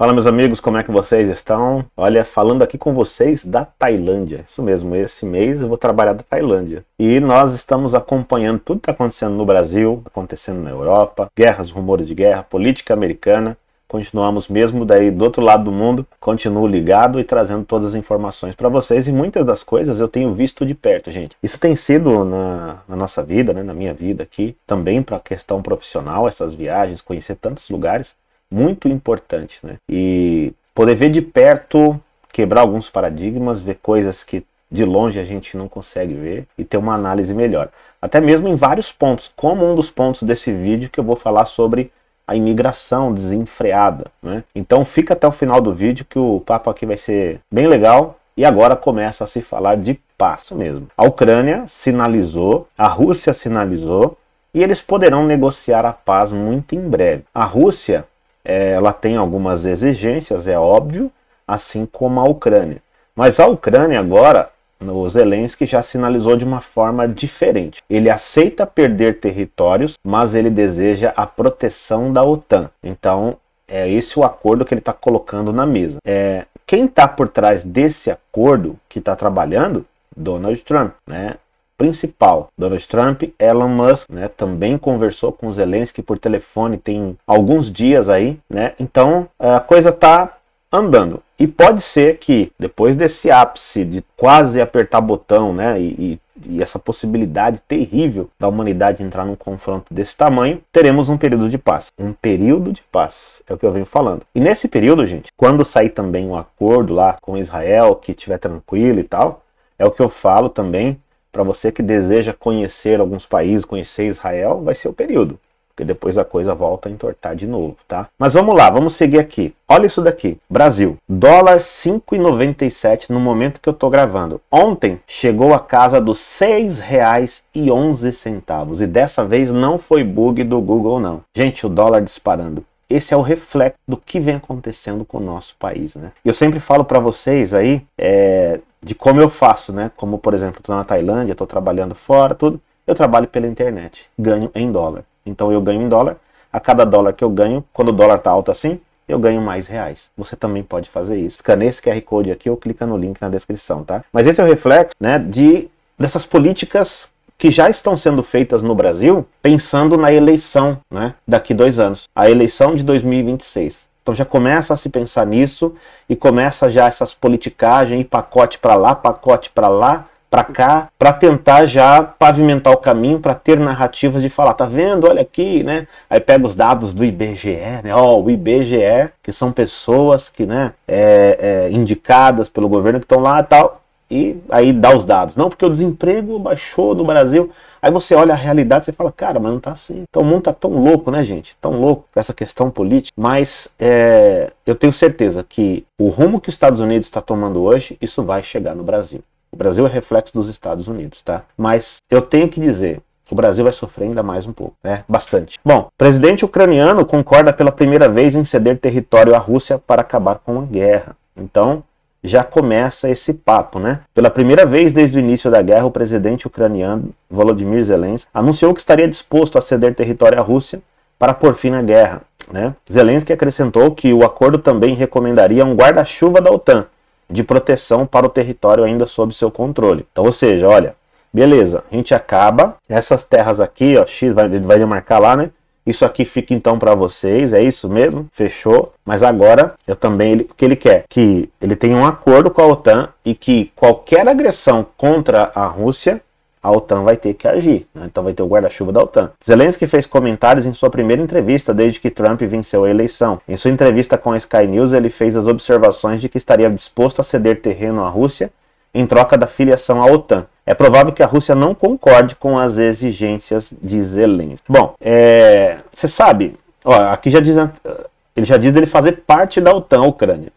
Fala meus amigos, como é que vocês estão? Olha, falando aqui com vocês da Tailândia. Isso mesmo, esse mês eu vou trabalhar da Tailândia. E nós estamos acompanhando tudo que está acontecendo no Brasil, acontecendo na Europa, guerras, rumores de guerra, política americana. Continuamos mesmo daí do outro lado do mundo, continuo ligado e trazendo todas as informações para vocês e muitas das coisas eu tenho visto de perto, gente. Isso tem sido na, na nossa vida, né, na minha vida aqui, também para a questão profissional, essas viagens, conhecer tantos lugares, muito importante, né? E poder ver de perto, quebrar alguns paradigmas, ver coisas que de longe a gente não consegue ver e ter uma análise melhor. Até mesmo em vários pontos, como um dos pontos desse vídeo que eu vou falar sobre a imigração desenfreada, né? Então fica até o final do vídeo que o papo aqui vai ser bem legal e agora começa a se falar de passo mesmo. A Ucrânia sinalizou, a Rússia sinalizou e eles poderão negociar a paz muito em breve. A Rússia é, ela tem algumas exigências, é óbvio, assim como a Ucrânia. Mas a Ucrânia agora, o Zelensky já sinalizou de uma forma diferente. Ele aceita perder territórios, mas ele deseja a proteção da OTAN. Então, é esse o acordo que ele está colocando na mesa. É, quem está por trás desse acordo que está trabalhando? Donald Trump, né? principal. Donald Trump, Elon Musk, né, também conversou com Zelensky por telefone tem alguns dias aí, né? Então a coisa tá andando. E pode ser que depois desse ápice de quase apertar botão, né, e, e essa possibilidade terrível da humanidade entrar num confronto desse tamanho, teremos um período de paz. Um período de paz, é o que eu venho falando. E nesse período, gente, quando sair também um acordo lá com Israel que estiver tranquilo e tal, é o que eu falo também para você que deseja conhecer alguns países, conhecer Israel, vai ser o período. Porque depois a coisa volta a entortar de novo, tá? Mas vamos lá, vamos seguir aqui. Olha isso daqui. Brasil, dólar 5,97 no momento que eu tô gravando. Ontem chegou a casa dos R$ 6,11. E dessa vez não foi bug do Google, não. Gente, o dólar disparando esse é o reflexo do que vem acontecendo com o nosso país, né? Eu sempre falo para vocês aí é, de como eu faço, né? Como, por exemplo, estou na Tailândia, estou trabalhando fora, tudo. Eu trabalho pela internet, ganho em dólar. Então eu ganho em dólar. A cada dólar que eu ganho, quando o dólar está alto assim, eu ganho mais reais. Você também pode fazer isso. Escaneia esse QR Code aqui ou clica no link na descrição, tá? Mas esse é o reflexo, né, de dessas políticas que já estão sendo feitas no Brasil, pensando na eleição né, daqui dois anos, a eleição de 2026. Então já começa a se pensar nisso e começa já essas politicagens e pacote para lá, pacote para lá, para cá, para tentar já pavimentar o caminho, para ter narrativas de falar, tá vendo? Olha aqui, né? Aí pega os dados do IBGE, né? Ó, oh, o IBGE, que são pessoas que, né, é, é, indicadas pelo governo que estão lá e tal, e aí dá os dados. Não, porque o desemprego baixou no Brasil. Aí você olha a realidade e fala, cara, mas não tá assim. Então o mundo tá tão louco, né, gente? Tão louco com essa questão política. Mas é, eu tenho certeza que o rumo que os Estados Unidos está tomando hoje, isso vai chegar no Brasil. O Brasil é reflexo dos Estados Unidos, tá? Mas eu tenho que dizer, o Brasil vai sofrer ainda mais um pouco, né? Bastante. Bom, presidente ucraniano concorda pela primeira vez em ceder território à Rússia para acabar com a guerra. Então, já começa esse papo, né? Pela primeira vez desde o início da guerra, o presidente ucraniano Volodymyr Zelensky anunciou que estaria disposto a ceder território à Rússia para por fim na guerra, né? Zelensky acrescentou que o acordo também recomendaria um guarda-chuva da OTAN de proteção para o território ainda sob seu controle. Então, ou seja, olha, beleza, a gente acaba essas terras aqui, ó, X vai, vai demarcar lá, né? Isso aqui fica então para vocês, é isso mesmo? Fechou? Mas agora eu também ele, o que ele quer que ele tenha um acordo com a OTAN e que qualquer agressão contra a Rússia a OTAN vai ter que agir. Né? Então vai ter o guarda-chuva da OTAN. Zelensky fez comentários em sua primeira entrevista desde que Trump venceu a eleição. Em sua entrevista com a Sky News, ele fez as observações de que estaria disposto a ceder terreno à Rússia em troca da filiação à OTAN. É provável que a Rússia não concorde com as exigências de Zelensky. Bom, é, você é, sabe, ó, aqui já diz, ele já diz dele fazer parte da OTAN, a Ucrânia.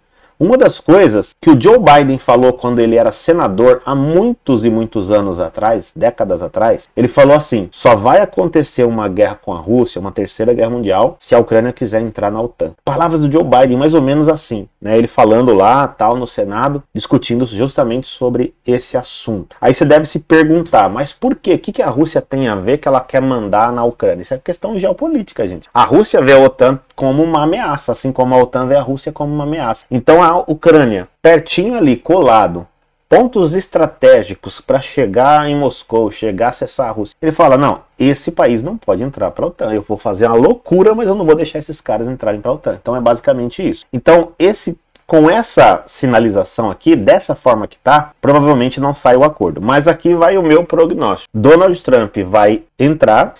Uma das coisas que o Joe Biden falou quando ele era senador há muitos e muitos anos atrás, décadas atrás, ele falou assim: só vai acontecer uma guerra com a Rússia, uma terceira guerra mundial, se a Ucrânia quiser entrar na OTAN. Palavras do Joe Biden, mais ou menos assim, né? Ele falando lá, tal, no Senado, discutindo justamente sobre esse assunto. Aí você deve se perguntar, mas por quê? O que a Rússia tem a ver que ela quer mandar na Ucrânia? Isso é questão geopolítica, gente. A Rússia vê a OTAN como uma ameaça, assim como a OTAN vê a Rússia como uma ameaça. Então a Ucrânia, pertinho ali, colado, pontos estratégicos para chegar em Moscou, chegar a acessar a Rússia. Ele fala: não, esse país não pode entrar para a OTAN. Eu vou fazer uma loucura, mas eu não vou deixar esses caras entrarem para a OTAN. Então é basicamente isso. Então esse com essa sinalização aqui, dessa forma que tá, provavelmente não sai o acordo. Mas aqui vai o meu prognóstico. Donald Trump vai entrar,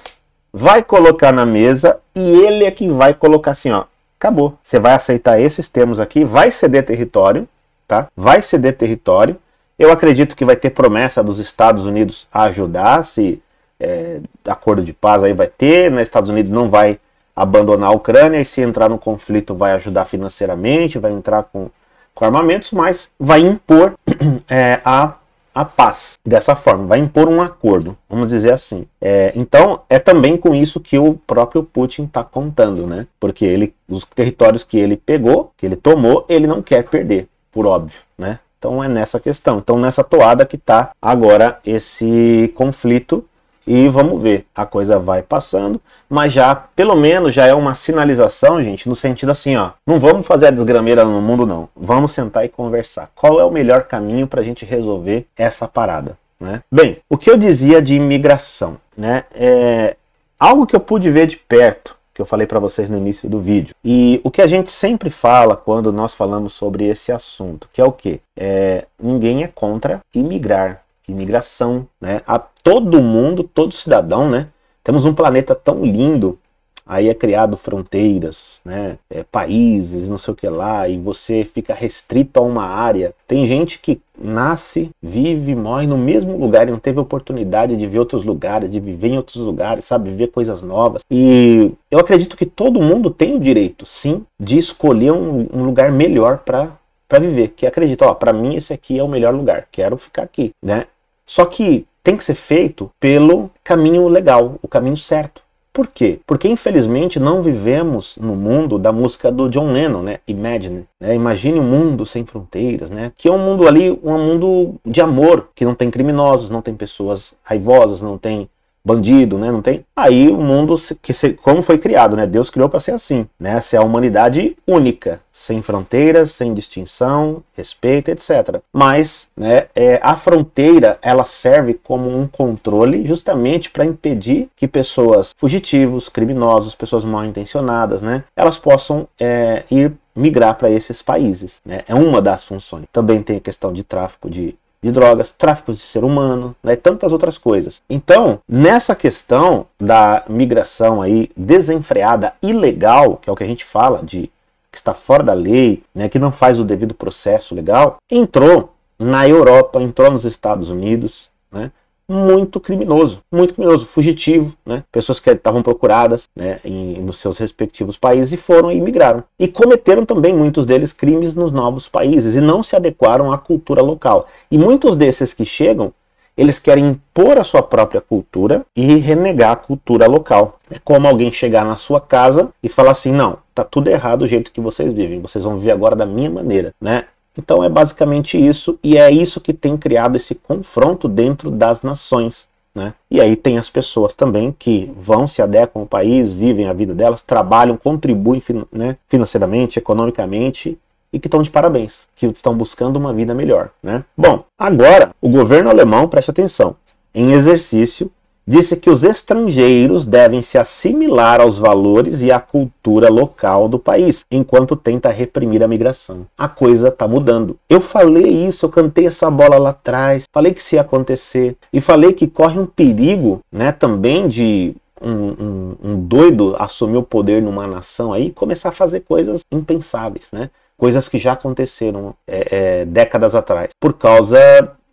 vai colocar na mesa e ele é quem vai colocar assim, ó, acabou. Você vai aceitar esses termos aqui, vai ceder território, tá? Vai ceder território. Eu acredito que vai ter promessa dos Estados Unidos a ajudar, se é, acordo de paz aí vai ter, né? Estados Unidos não vai abandonar a Ucrânia e se entrar no conflito vai ajudar financeiramente, vai entrar com, com armamentos, mas vai impor é, a a paz dessa forma, vai impor um acordo, vamos dizer assim. É, então, é também com isso que o próprio Putin está contando, né? Porque ele, os territórios que ele pegou, que ele tomou, ele não quer perder, por óbvio, né? Então é nessa questão. Então nessa toada que está agora esse conflito e vamos ver. A coisa vai passando, mas já, pelo menos, já é uma sinalização, gente, no sentido assim, ó. Não vamos fazer a desgrameira no mundo, não. Vamos sentar e conversar. Qual é o melhor caminho para a gente resolver essa parada, né? Bem, o que eu dizia de imigração, né? É algo que eu pude ver de perto que eu falei para vocês no início do vídeo. E o que a gente sempre fala quando nós falamos sobre esse assunto, que é o que? É, ninguém é contra imigrar imigração, né? A todo mundo, todo cidadão, né? Temos um planeta tão lindo, aí é criado fronteiras, né? É, países, não sei o que lá, e você fica restrito a uma área. Tem gente que nasce, vive, morre no mesmo lugar e não teve oportunidade de ver outros lugares, de viver em outros lugares, sabe, viver coisas novas. E eu acredito que todo mundo tem o direito, sim, de escolher um, um lugar melhor para para viver, que acredita, ó, para mim esse aqui é o melhor lugar, quero ficar aqui, né? Só que tem que ser feito pelo caminho legal, o caminho certo. Por quê? Porque infelizmente não vivemos no mundo da música do John Lennon, né? Imagine, né? Imagine um mundo sem fronteiras, né? Que é um mundo ali, um mundo de amor, que não tem criminosos, não tem pessoas raivosas, não tem bandido, né? Não tem. Aí o mundo que se, como foi criado, né? Deus criou para ser assim, né? Ser é a humanidade única, sem fronteiras, sem distinção, respeito, etc. Mas, né? É, a fronteira ela serve como um controle, justamente para impedir que pessoas fugitivos, criminosos, pessoas mal intencionadas, né? Elas possam é, ir migrar para esses países. Né? É uma das funções. Também tem a questão de tráfico de de drogas, tráfico de ser humano, né, tantas outras coisas. Então, nessa questão da migração aí desenfreada, ilegal, que é o que a gente fala de que está fora da lei, né, que não faz o devido processo legal, entrou na Europa, entrou nos Estados Unidos, né? muito criminoso, muito criminoso, fugitivo, né? Pessoas que estavam procuradas, né, em, nos seus respectivos países e foram e migraram. E cometeram também muitos deles crimes nos novos países e não se adequaram à cultura local. E muitos desses que chegam, eles querem impor a sua própria cultura e renegar a cultura local. É como alguém chegar na sua casa e falar assim: "Não, tá tudo errado o jeito que vocês vivem. Vocês vão viver agora da minha maneira", né? Então é basicamente isso, e é isso que tem criado esse confronto dentro das nações. Né? E aí tem as pessoas também que vão, se adequam ao país, vivem a vida delas, trabalham, contribuem né, financeiramente, economicamente e que estão de parabéns, que estão buscando uma vida melhor. Né? Bom, agora o governo alemão, preste atenção, em exercício disse que os estrangeiros devem se assimilar aos valores e à cultura local do país, enquanto tenta reprimir a migração. A coisa está mudando. Eu falei isso, eu cantei essa bola lá atrás, falei que isso ia acontecer e falei que corre um perigo, né, também de um, um, um doido assumir o poder numa nação aí e começar a fazer coisas impensáveis, né? Coisas que já aconteceram é, é, décadas atrás, por causa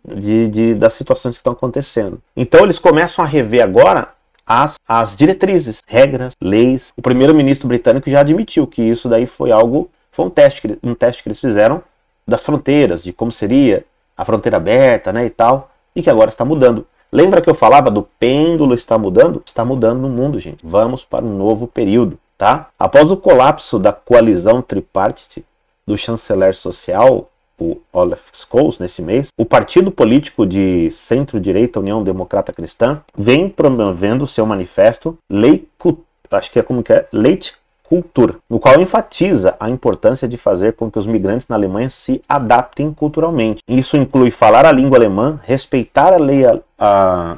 de, de, das situações que estão acontecendo. Então eles começam a rever agora as, as diretrizes, regras, leis. O primeiro-ministro britânico já admitiu que isso daí foi algo, foi um teste, que, um teste que eles fizeram das fronteiras, de como seria a fronteira aberta, né, e tal, e que agora está mudando. Lembra que eu falava do pêndulo está mudando? Está mudando no mundo, gente. Vamos para um novo período, tá? Após o colapso da coalizão tripartite do chanceler social o Olaf Scholz nesse mês, o partido político de centro-direita União Democrata Cristã vem promovendo seu manifesto Lei acho que é como que é, Leite Kultur, no qual enfatiza a importância de fazer com que os migrantes na Alemanha se adaptem culturalmente. Isso inclui falar a língua alemã, respeitar a lei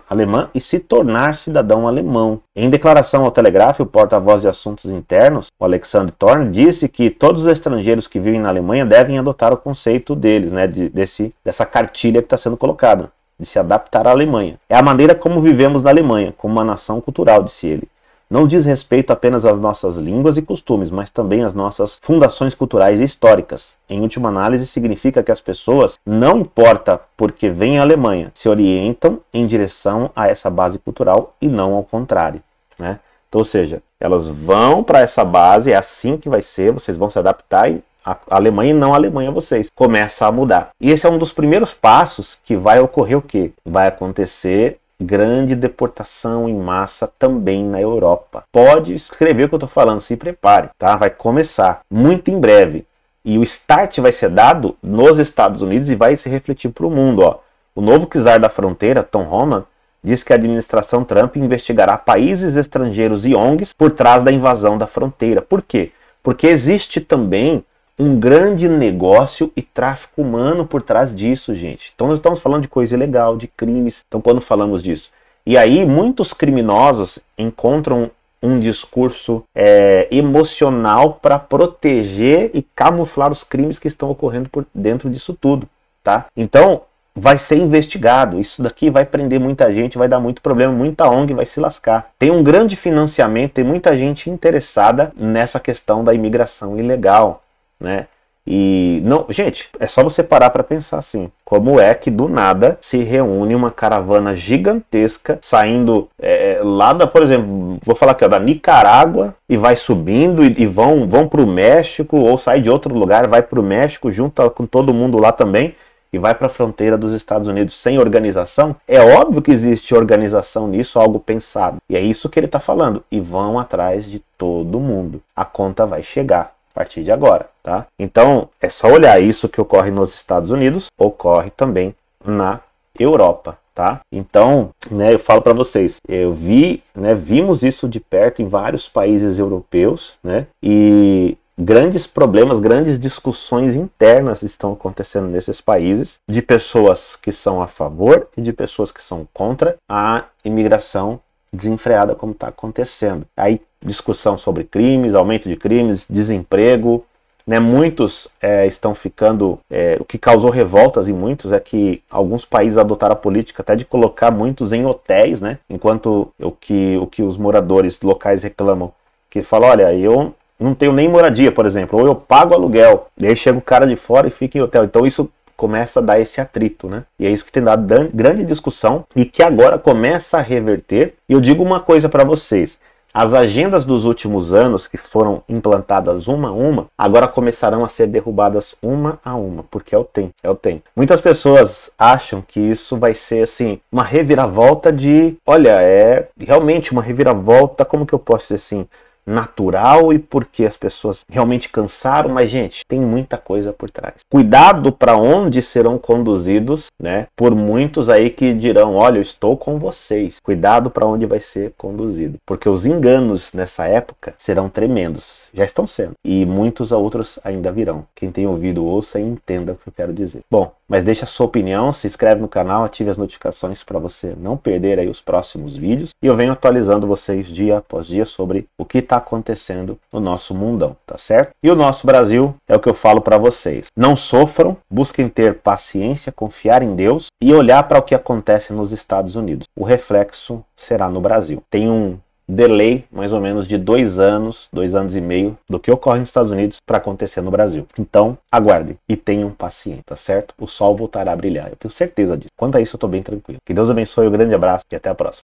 alemã e se tornar cidadão alemão. Em declaração ao Telegraph, o porta-voz de assuntos internos, o Alexander Thorn, disse que todos os estrangeiros que vivem na Alemanha devem adotar o conceito deles, né, de, desse, dessa cartilha que está sendo colocada de se adaptar à Alemanha. É a maneira como vivemos na Alemanha, como uma nação cultural, disse ele. Não diz respeito apenas às nossas línguas e costumes, mas também às nossas fundações culturais e históricas. Em última análise, significa que as pessoas, não importa porque vêm à Alemanha, se orientam em direção a essa base cultural e não ao contrário. Né? Então, ou seja, elas vão para essa base, é assim que vai ser, vocês vão se adaptar e a Alemanha e não a Alemanha vocês. Começa a mudar. E esse é um dos primeiros passos que vai ocorrer o quê? Vai acontecer grande deportação em massa também na Europa. Pode escrever o que eu estou falando, se prepare, tá? Vai começar muito em breve. E o start vai ser dado nos Estados Unidos e vai se refletir para o mundo. Ó. O novo czar da fronteira, Tom Homan, diz que a administração Trump investigará países estrangeiros e ONGs por trás da invasão da fronteira. Por quê? Porque existe também um grande negócio e tráfico humano por trás disso, gente. Então nós estamos falando de coisa ilegal, de crimes. Então quando falamos disso, e aí muitos criminosos encontram um discurso é, emocional para proteger e camuflar os crimes que estão ocorrendo por dentro disso tudo, tá? Então vai ser investigado. Isso daqui vai prender muita gente, vai dar muito problema, muita ONG vai se lascar. Tem um grande financiamento, tem muita gente interessada nessa questão da imigração ilegal né? E não, gente, é só você parar para pensar assim, como é que do nada se reúne uma caravana gigantesca saindo é, é, lá da, por exemplo, vou falar aqui ó, da Nicarágua e vai subindo e, e vão vão para o México ou sai de outro lugar, vai para o México junta com todo mundo lá também e vai para a fronteira dos Estados Unidos sem organização, é óbvio que existe organização nisso, algo pensado. E é isso que ele está falando. E vão atrás de todo mundo. A conta vai chegar a partir de agora, tá? Então, é só olhar isso que ocorre nos Estados Unidos, ocorre também na Europa, tá? Então, né, eu falo para vocês, eu vi, né, vimos isso de perto em vários países europeus, né? E grandes problemas, grandes discussões internas estão acontecendo nesses países de pessoas que são a favor e de pessoas que são contra a imigração desenfreada como está acontecendo. Aí discussão sobre crimes, aumento de crimes, desemprego. Né? Muitos é, estão ficando. É, o que causou revoltas em muitos é que alguns países adotaram a política até de colocar muitos em hotéis, né? enquanto o que, o que os moradores locais reclamam. Que falam, olha, eu não tenho nem moradia, por exemplo, ou eu pago aluguel, e aí chega o cara de fora e fica em hotel. Então isso começa a dar esse atrito, né? E é isso que tem dado grande discussão e que agora começa a reverter. E eu digo uma coisa para vocês: as agendas dos últimos anos, que foram implantadas uma a uma, agora começarão a ser derrubadas uma a uma, porque é o tempo, é o tempo. Muitas pessoas acham que isso vai ser assim, uma reviravolta de, olha, é realmente uma reviravolta, como que eu posso dizer assim? natural e porque as pessoas realmente cansaram, mas gente, tem muita coisa por trás. Cuidado para onde serão conduzidos, né? Por muitos aí que dirão, olha, eu estou com vocês. Cuidado para onde vai ser conduzido, porque os enganos nessa época serão tremendos, já estão sendo, e muitos outros ainda virão. Quem tem ouvido ouça e entenda o que eu quero dizer. Bom, mas deixa a sua opinião, se inscreve no canal, ative as notificações para você não perder aí os próximos vídeos. E eu venho atualizando vocês dia após dia sobre o que está acontecendo no nosso mundão, tá certo? E o nosso Brasil é o que eu falo para vocês. Não sofram, busquem ter paciência, confiar em Deus e olhar para o que acontece nos Estados Unidos. O reflexo será no Brasil. Tem um delay mais ou menos de dois anos, dois anos e meio do que ocorre nos Estados Unidos para acontecer no Brasil. Então, aguarde e tenha um paciente, tá certo? O sol voltará a brilhar, eu tenho certeza disso. Quanto a isso, eu estou bem tranquilo. Que Deus abençoe, um grande abraço e até a próxima.